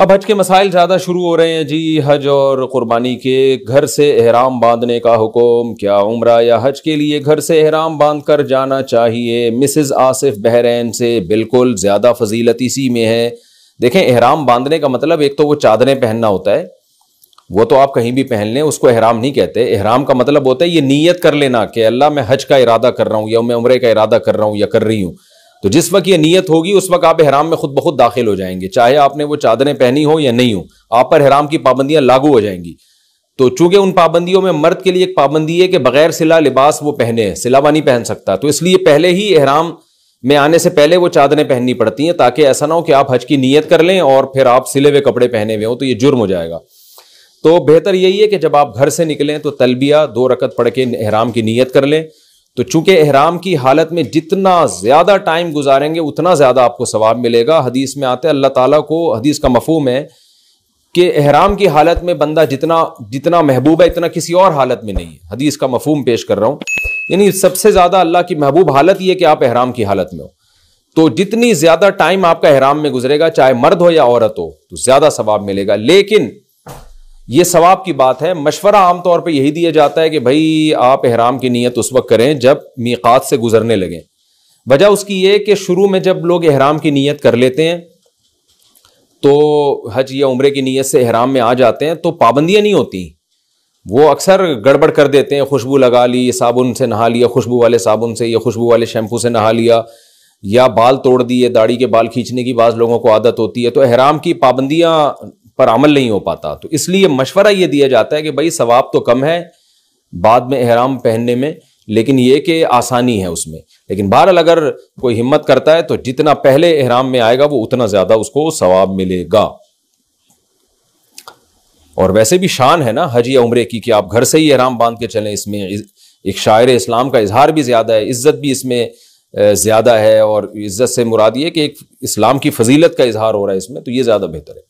अब हज के मसाइल ज़्यादा शुरू हो रहे हैं जी हज और क़ुरबानी के घर से अहराम बांधने का हुक्म क्या उम्र या हज के लिए घर से अहराम बांध कर जाना चाहिए मिसेज़ आसिफ बहरैन से बिल्कुल ज़्यादा फजीलत इसी में है देखें अहराम बांधने का मतलब एक तो वो चादरें पहनना होता है वो तो आप कहीं भी पहन लें उसको अहराम नहीं कहते अहराम का मतलब होता है ये नीयत कर लेना कि अल्लाह मैं हज का इरादा कर रहा हूँ या मैं उम्र का इरादा कर रहा हूँ या कर रही हूँ तो जिस वक्त ये नीयत होगी उस वक्त आप हराम में खुद बहुत दाखिल हो जाएंगे चाहे आपने वो चादरें पहनी हो या नहीं हो आप पर हराम की पाबंदियां लागू हो जाएंगी तो चूंकि उन पाबंदियों में मर्द के लिए एक पाबंदी है कि बगैर सिला लिबास वो पहने सिलावा नहीं पहन सकता तो इसलिए पहले ही एहराम में आने से पहले वो चादरें पहननी पड़ती हैं ताकि ऐसा ना हो कि आप हज की नीयत कर लें और फिर आप सिले हुए कपड़े पहने हुए हों तो ये जुर्म हो जाएगा तो बेहतर यही है कि जब आप घर से निकलें तो तलबिया दो रकत पढ़ के एहराम की नीयत कर लें तो चूंकि एहराम की हालत में जितना ज़्यादा टाइम गुजारेंगे उतना ज़्यादा आपको सवाब मिलेगा हदीस में आते हैं अल्लाह ताला को हदीस का मफहम है कि एहराम की हालत में बंदा जितना जितना महबूब है इतना किसी और हालत में नहीं है हदीस का मफहम पेश कर रहा हूं यानी सबसे ज़्यादा अल्लाह की महबूब हालत ये कि आप एहराम की हालत में हो तो जितनी ज़्यादा टाइम आपका एहराम में गुजरेगा चाहे मर्द हो या औरत हो तो ज़्यादा सवाब मिलेगा लेकिन ये सवाब की बात है मशवरा आमतौर पर यही दिया जाता है कि भाई आप एहराम की नीयत उस वक्त करें जब मीकात से गुजरने लगें वजह उसकी ये कि शुरू में जब लोग एहराम की नीयत कर लेते हैं तो हज या उम्र की नीयत से एहराम में आ जाते हैं तो पाबंदियाँ नहीं होती वो अक्सर गड़बड़ कर देते हैं खुशबू लगा ली साबुन से नहा लिया खुशबू वाले साबुन से या खुशबू वाले शैम्पू से नहा लिया या बाल तोड़ दिए दाढ़ी के बाल खींचने की बाज़ लोगों को आदत होती है तो एहराम की पाबंदियाँ पर अमल नहीं हो पाता तो इसलिए मशवरा ये दिया जाता है कि भाई सवाब तो कम है बाद में अहराम पहनने में लेकिन ये कि आसानी है उसमें लेकिन बहरहाल अगर कोई हिम्मत करता है तो जितना पहले अहराम में आएगा वो उतना ज़्यादा उसको सवाब मिलेगा और वैसे भी शान है ना हज या उम्र की कि आप घर से ही अहराम बांध के चलें इसमें एक शायर इस्लाम का इजहार भी ज़्यादा है इज्जत भी इसमें ज़्यादा है और इज्जत से मुराद ये कि एक इस्लाम की फजीलत का इजहार हो रहा है इसमें तो ये ज़्यादा बेहतर है